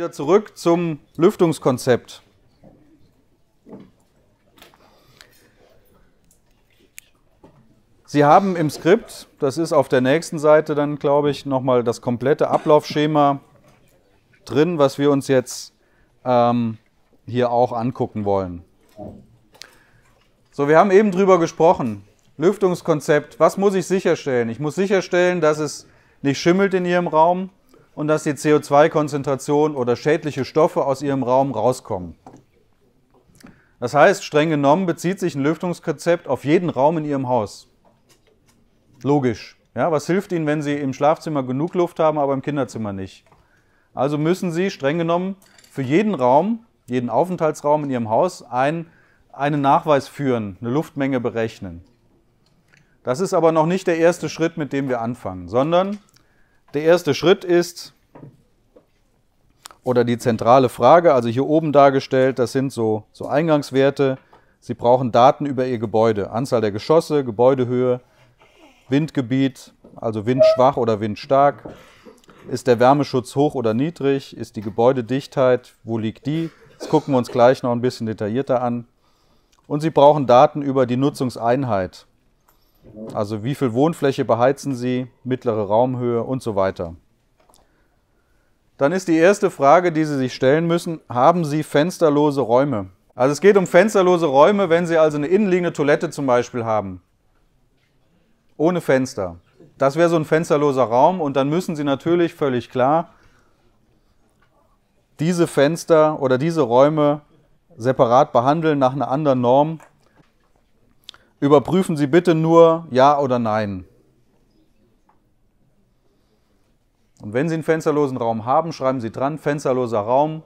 wieder zurück zum Lüftungskonzept. Sie haben im Skript, das ist auf der nächsten Seite dann, glaube ich, nochmal das komplette Ablaufschema drin, was wir uns jetzt ähm, hier auch angucken wollen. So, wir haben eben drüber gesprochen. Lüftungskonzept, was muss ich sicherstellen? Ich muss sicherstellen, dass es nicht schimmelt in Ihrem Raum, und dass die CO2-Konzentration oder schädliche Stoffe aus ihrem Raum rauskommen. Das heißt, streng genommen bezieht sich ein Lüftungskonzept auf jeden Raum in Ihrem Haus. Logisch. Ja, was hilft Ihnen, wenn Sie im Schlafzimmer genug Luft haben, aber im Kinderzimmer nicht? Also müssen Sie streng genommen für jeden Raum, jeden Aufenthaltsraum in Ihrem Haus ein, einen Nachweis führen, eine Luftmenge berechnen. Das ist aber noch nicht der erste Schritt, mit dem wir anfangen, sondern der erste Schritt ist, oder die zentrale Frage, also hier oben dargestellt, das sind so, so Eingangswerte. Sie brauchen Daten über Ihr Gebäude, Anzahl der Geschosse, Gebäudehöhe, Windgebiet, also windschwach oder windstark. Ist der Wärmeschutz hoch oder niedrig? Ist die Gebäudedichtheit? Wo liegt die? Das gucken wir uns gleich noch ein bisschen detaillierter an. Und Sie brauchen Daten über die Nutzungseinheit. Also wie viel Wohnfläche beheizen Sie, mittlere Raumhöhe und so weiter dann ist die erste Frage, die Sie sich stellen müssen, haben Sie fensterlose Räume? Also es geht um fensterlose Räume, wenn Sie also eine innenliegende Toilette zum Beispiel haben. Ohne Fenster. Das wäre so ein fensterloser Raum und dann müssen Sie natürlich völlig klar diese Fenster oder diese Räume separat behandeln nach einer anderen Norm. Überprüfen Sie bitte nur Ja oder Nein. Und wenn Sie einen fensterlosen Raum haben, schreiben Sie dran, fensterloser Raum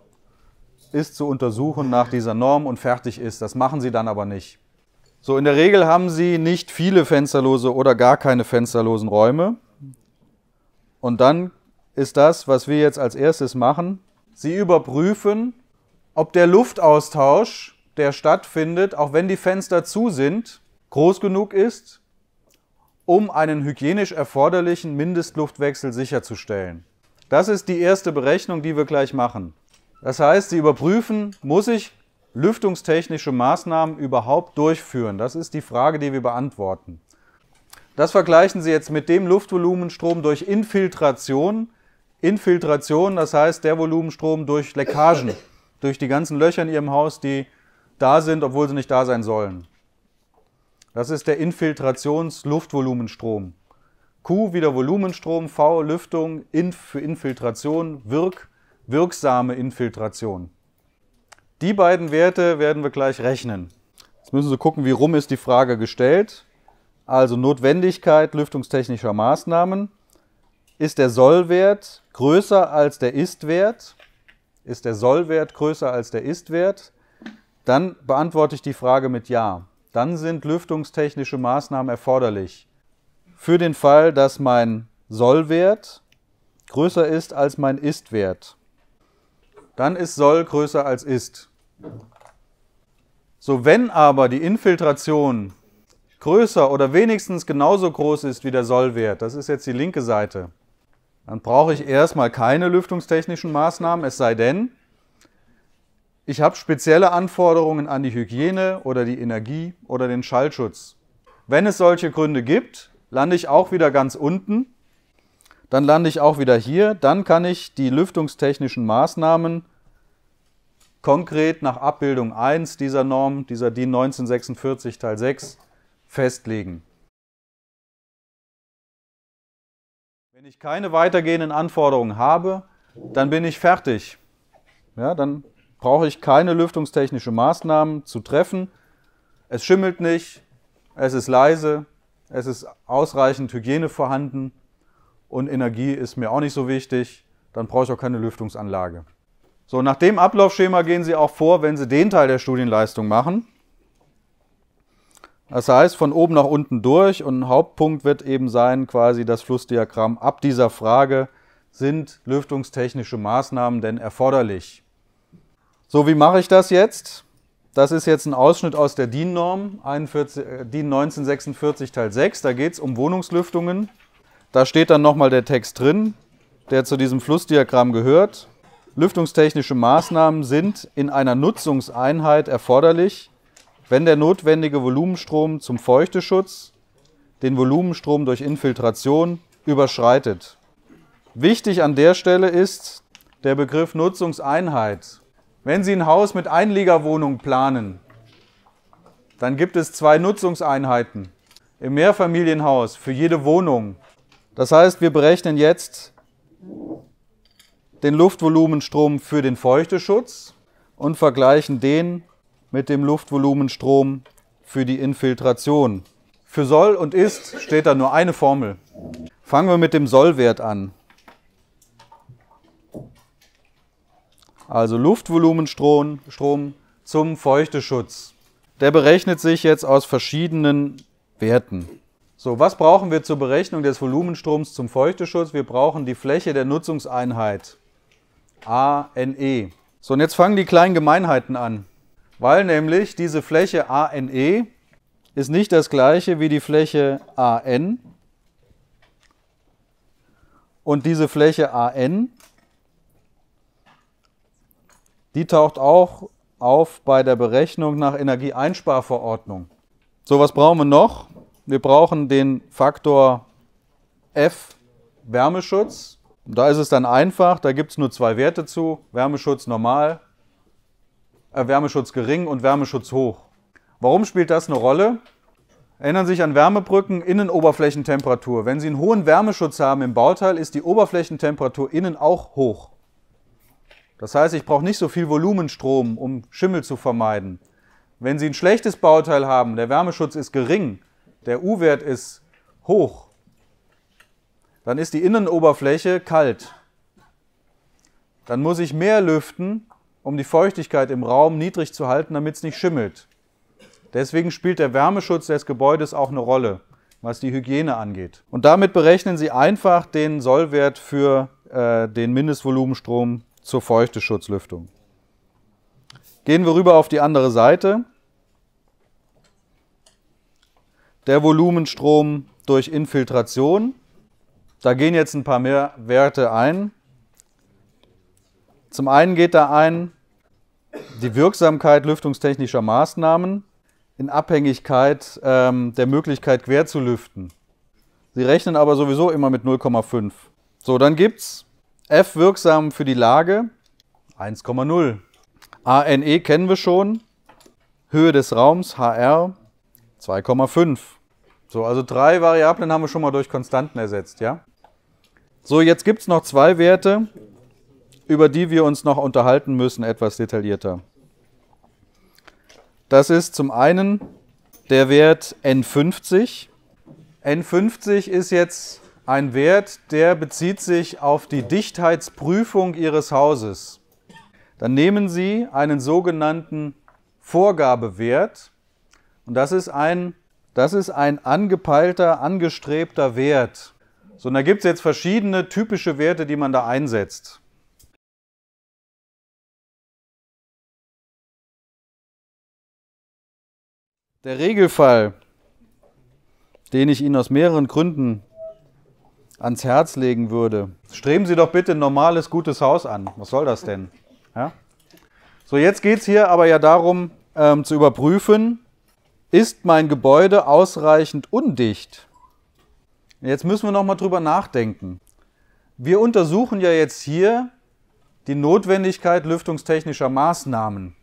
ist zu untersuchen nach dieser Norm und fertig ist. Das machen Sie dann aber nicht. So, in der Regel haben Sie nicht viele fensterlose oder gar keine fensterlosen Räume. Und dann ist das, was wir jetzt als erstes machen. Sie überprüfen, ob der Luftaustausch, der stattfindet, auch wenn die Fenster zu sind, groß genug ist, um einen hygienisch erforderlichen Mindestluftwechsel sicherzustellen. Das ist die erste Berechnung, die wir gleich machen. Das heißt, Sie überprüfen, muss ich lüftungstechnische Maßnahmen überhaupt durchführen? Das ist die Frage, die wir beantworten. Das vergleichen Sie jetzt mit dem Luftvolumenstrom durch Infiltration. Infiltration, das heißt der Volumenstrom durch Leckagen, durch die ganzen Löcher in Ihrem Haus, die da sind, obwohl sie nicht da sein sollen. Das ist der Infiltrationsluftvolumenstrom. Q wieder Volumenstrom, V Lüftung, Inf für Infiltration, Wirk, wirksame Infiltration. Die beiden Werte werden wir gleich rechnen. Jetzt müssen Sie gucken, wie rum ist die Frage gestellt. Also Notwendigkeit lüftungstechnischer Maßnahmen. Ist der Sollwert größer als der Istwert? Ist der Sollwert größer als der Istwert? Dann beantworte ich die Frage mit Ja dann sind lüftungstechnische Maßnahmen erforderlich. Für den Fall, dass mein Sollwert größer ist als mein Istwert, dann ist Soll größer als Ist. So, wenn aber die Infiltration größer oder wenigstens genauso groß ist wie der Sollwert, das ist jetzt die linke Seite, dann brauche ich erstmal keine lüftungstechnischen Maßnahmen, es sei denn, ich habe spezielle Anforderungen an die Hygiene oder die Energie oder den Schallschutz. Wenn es solche Gründe gibt, lande ich auch wieder ganz unten. Dann lande ich auch wieder hier. Dann kann ich die lüftungstechnischen Maßnahmen konkret nach Abbildung 1 dieser Norm, dieser DIN 1946 Teil 6, festlegen. Wenn ich keine weitergehenden Anforderungen habe, dann bin ich fertig. Ja, dann brauche ich keine lüftungstechnische Maßnahmen zu treffen. Es schimmelt nicht, es ist leise, es ist ausreichend Hygiene vorhanden und Energie ist mir auch nicht so wichtig, dann brauche ich auch keine Lüftungsanlage. So, nach dem Ablaufschema gehen Sie auch vor, wenn Sie den Teil der Studienleistung machen. Das heißt, von oben nach unten durch und ein Hauptpunkt wird eben sein, quasi das Flussdiagramm ab dieser Frage, sind lüftungstechnische Maßnahmen denn erforderlich? So, wie mache ich das jetzt? Das ist jetzt ein Ausschnitt aus der DIN-Norm, äh, DIN 1946 Teil 6. Da geht es um Wohnungslüftungen. Da steht dann nochmal der Text drin, der zu diesem Flussdiagramm gehört. Lüftungstechnische Maßnahmen sind in einer Nutzungseinheit erforderlich, wenn der notwendige Volumenstrom zum Feuchteschutz den Volumenstrom durch Infiltration überschreitet. Wichtig an der Stelle ist der Begriff Nutzungseinheit. Wenn Sie ein Haus mit Einliegerwohnung planen, dann gibt es zwei Nutzungseinheiten im Mehrfamilienhaus für jede Wohnung. Das heißt, wir berechnen jetzt den Luftvolumenstrom für den Feuchteschutz und vergleichen den mit dem Luftvolumenstrom für die Infiltration. Für soll und ist steht da nur eine Formel. Fangen wir mit dem Sollwert an. also Luftvolumenstrom Strom zum Feuchteschutz. Der berechnet sich jetzt aus verschiedenen Werten. So, was brauchen wir zur Berechnung des Volumenstroms zum Feuchteschutz? Wir brauchen die Fläche der Nutzungseinheit, ANE. So, und jetzt fangen die kleinen Gemeinheiten an, weil nämlich diese Fläche ANE ist nicht das gleiche wie die Fläche AN. Und diese Fläche AN die taucht auch auf bei der Berechnung nach Energieeinsparverordnung. So, was brauchen wir noch? Wir brauchen den Faktor F Wärmeschutz. Da ist es dann einfach, da gibt es nur zwei Werte zu, Wärmeschutz normal, äh, Wärmeschutz gering und Wärmeschutz hoch. Warum spielt das eine Rolle? Erinnern Sie sich an Wärmebrücken, Innenoberflächentemperatur. Wenn Sie einen hohen Wärmeschutz haben im Bauteil, ist die Oberflächentemperatur innen auch hoch. Das heißt, ich brauche nicht so viel Volumenstrom, um Schimmel zu vermeiden. Wenn Sie ein schlechtes Bauteil haben, der Wärmeschutz ist gering, der U-Wert ist hoch, dann ist die Innenoberfläche kalt. Dann muss ich mehr lüften, um die Feuchtigkeit im Raum niedrig zu halten, damit es nicht schimmelt. Deswegen spielt der Wärmeschutz des Gebäudes auch eine Rolle, was die Hygiene angeht. Und damit berechnen Sie einfach den Sollwert für äh, den Mindestvolumenstrom zur Feuchteschutzlüftung. Gehen wir rüber auf die andere Seite. Der Volumenstrom durch Infiltration. Da gehen jetzt ein paar mehr Werte ein. Zum einen geht da ein die Wirksamkeit lüftungstechnischer Maßnahmen in Abhängigkeit ähm, der Möglichkeit quer zu lüften. Sie rechnen aber sowieso immer mit 0,5. So, dann gibt es F wirksam für die Lage 1,0. ANE kennen wir schon. Höhe des Raums HR 2,5. So, also drei Variablen haben wir schon mal durch Konstanten ersetzt, ja? So, jetzt gibt es noch zwei Werte, über die wir uns noch unterhalten müssen, etwas detaillierter. Das ist zum einen der Wert N50. N50 ist jetzt ein Wert, der bezieht sich auf die Dichtheitsprüfung Ihres Hauses. Dann nehmen Sie einen sogenannten Vorgabewert und das ist ein, das ist ein angepeilter, angestrebter Wert. So, und da gibt es jetzt verschiedene typische Werte, die man da einsetzt. Der Regelfall, den ich Ihnen aus mehreren Gründen ans Herz legen würde. Streben Sie doch bitte ein normales, gutes Haus an. Was soll das denn? Ja? So, jetzt geht es hier aber ja darum ähm, zu überprüfen, ist mein Gebäude ausreichend undicht? Jetzt müssen wir nochmal drüber nachdenken. Wir untersuchen ja jetzt hier die Notwendigkeit lüftungstechnischer Maßnahmen.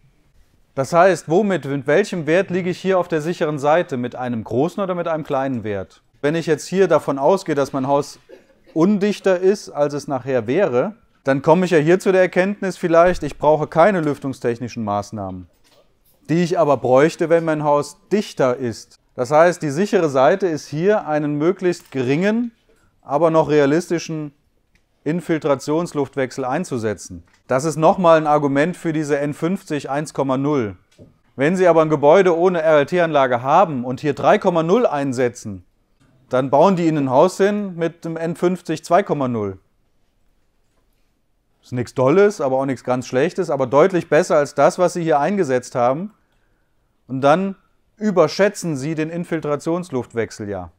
Das heißt, womit, mit welchem Wert liege ich hier auf der sicheren Seite? Mit einem großen oder mit einem kleinen Wert? Wenn ich jetzt hier davon ausgehe, dass mein Haus undichter ist, als es nachher wäre, dann komme ich ja hier zu der Erkenntnis vielleicht, ich brauche keine lüftungstechnischen Maßnahmen, die ich aber bräuchte, wenn mein Haus dichter ist. Das heißt, die sichere Seite ist hier einen möglichst geringen, aber noch realistischen Infiltrationsluftwechsel einzusetzen. Das ist nochmal ein Argument für diese N50 1,0. Wenn Sie aber ein Gebäude ohne RLT-Anlage haben und hier 3,0 einsetzen, dann bauen die ihnen ein Haus hin mit dem N50 2,0. Ist nichts Dolles, aber auch nichts ganz Schlechtes, aber deutlich besser als das, was sie hier eingesetzt haben. Und dann überschätzen sie den Infiltrationsluftwechsel ja.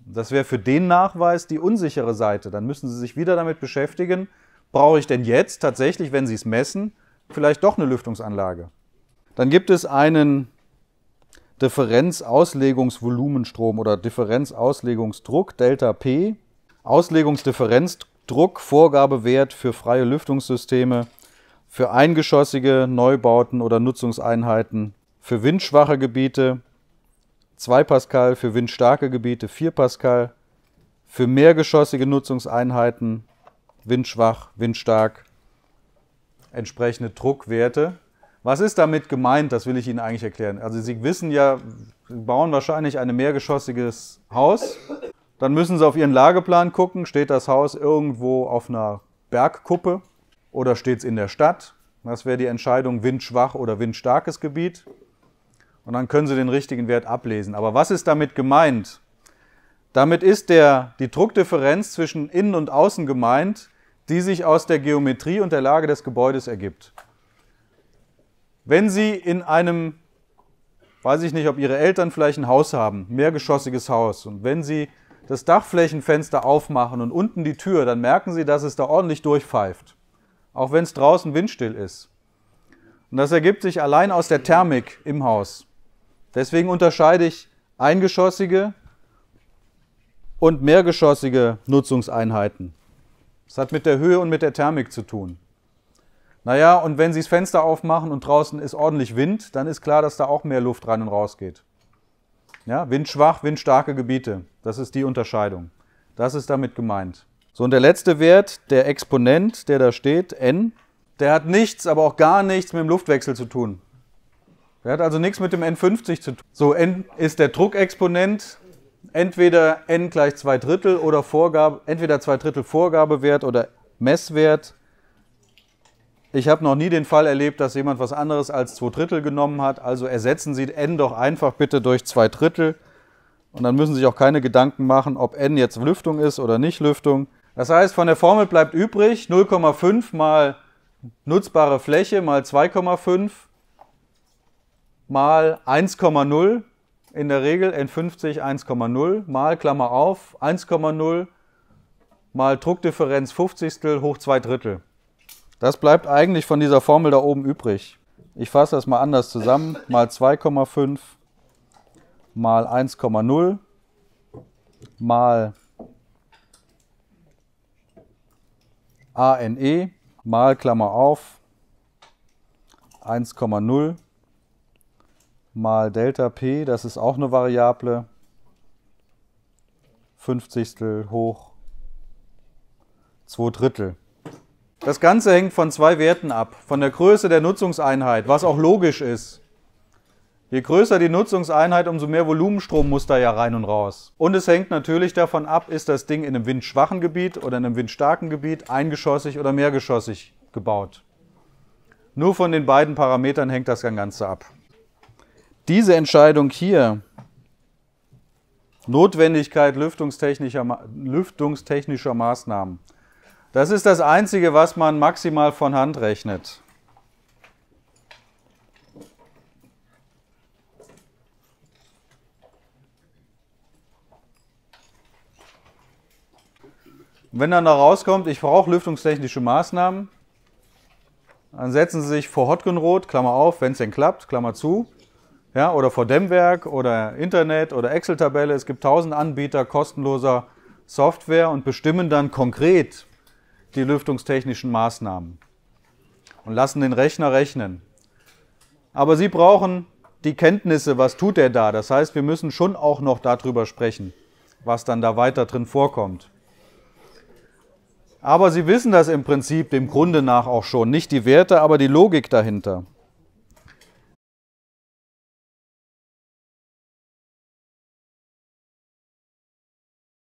Das wäre für den Nachweis die unsichere Seite. Dann müssen sie sich wieder damit beschäftigen, brauche ich denn jetzt tatsächlich, wenn sie es messen, vielleicht doch eine Lüftungsanlage. Dann gibt es einen Differenzauslegungsvolumenstrom oder Differenzauslegungsdruck, Delta P, Auslegungsdifferenzdruck, Vorgabewert für freie Lüftungssysteme, für eingeschossige Neubauten oder Nutzungseinheiten, für windschwache Gebiete 2 Pascal, für windstarke Gebiete 4 Pascal, für mehrgeschossige Nutzungseinheiten windschwach, windstark entsprechende Druckwerte. Was ist damit gemeint? Das will ich Ihnen eigentlich erklären. Also Sie wissen ja, Sie bauen wahrscheinlich ein mehrgeschossiges Haus. Dann müssen Sie auf Ihren Lageplan gucken. Steht das Haus irgendwo auf einer Bergkuppe oder steht es in der Stadt? Das wäre die Entscheidung windschwach oder windstarkes Gebiet. Und dann können Sie den richtigen Wert ablesen. Aber was ist damit gemeint? Damit ist der, die Druckdifferenz zwischen innen und außen gemeint, die sich aus der Geometrie und der Lage des Gebäudes ergibt. Wenn Sie in einem, weiß ich nicht, ob Ihre Eltern vielleicht ein Haus haben, mehrgeschossiges Haus, und wenn Sie das Dachflächenfenster aufmachen und unten die Tür, dann merken Sie, dass es da ordentlich durchpfeift, auch wenn es draußen windstill ist. Und das ergibt sich allein aus der Thermik im Haus. Deswegen unterscheide ich eingeschossige und mehrgeschossige Nutzungseinheiten. Das hat mit der Höhe und mit der Thermik zu tun. Naja, und wenn Sie das Fenster aufmachen und draußen ist ordentlich Wind, dann ist klar, dass da auch mehr Luft rein und raus geht. Ja, windschwach, windstarke Gebiete. Das ist die Unterscheidung. Das ist damit gemeint. So, und der letzte Wert, der Exponent, der da steht, n, der hat nichts, aber auch gar nichts mit dem Luftwechsel zu tun. Der hat also nichts mit dem N50 zu tun. So, n ist der Druckexponent. Entweder n gleich 2 Drittel oder Vorgabe, entweder 2 Drittel Vorgabewert oder Messwert. Ich habe noch nie den Fall erlebt, dass jemand was anderes als zwei Drittel genommen hat. Also ersetzen Sie n doch einfach bitte durch zwei Drittel. Und dann müssen Sie sich auch keine Gedanken machen, ob n jetzt Lüftung ist oder nicht Lüftung. Das heißt, von der Formel bleibt übrig 0,5 mal nutzbare Fläche mal 2,5 mal 1,0. In der Regel N50 1,0 mal Klammer auf 1,0 mal Druckdifferenz 50 hoch 2 Drittel. Das bleibt eigentlich von dieser Formel da oben übrig. Ich fasse das mal anders zusammen. Mal 2,5 mal 1,0 mal ANE mal Klammer auf 1,0 mal Delta P, das ist auch eine Variable, 50 hoch 2 Drittel. Das Ganze hängt von zwei Werten ab. Von der Größe der Nutzungseinheit, was auch logisch ist. Je größer die Nutzungseinheit, umso mehr Volumenstrom muss da ja rein und raus. Und es hängt natürlich davon ab, ist das Ding in einem windschwachen Gebiet oder in einem windstarken Gebiet eingeschossig oder mehrgeschossig gebaut. Nur von den beiden Parametern hängt das Ganze ab. Diese Entscheidung hier, Notwendigkeit lüftungstechnischer, lüftungstechnischer Maßnahmen, das ist das Einzige, was man maximal von Hand rechnet. Wenn dann da rauskommt, ich brauche lüftungstechnische Maßnahmen, dann setzen Sie sich vor Hotgenrot, Klammer auf, wenn es denn klappt, Klammer zu, ja, oder vor Dämmwerk oder Internet oder Excel-Tabelle. Es gibt tausend Anbieter kostenloser Software und bestimmen dann konkret, die lüftungstechnischen Maßnahmen und lassen den Rechner rechnen. Aber Sie brauchen die Kenntnisse, was tut er da. Das heißt, wir müssen schon auch noch darüber sprechen, was dann da weiter drin vorkommt. Aber Sie wissen das im Prinzip dem Grunde nach auch schon. Nicht die Werte, aber die Logik dahinter.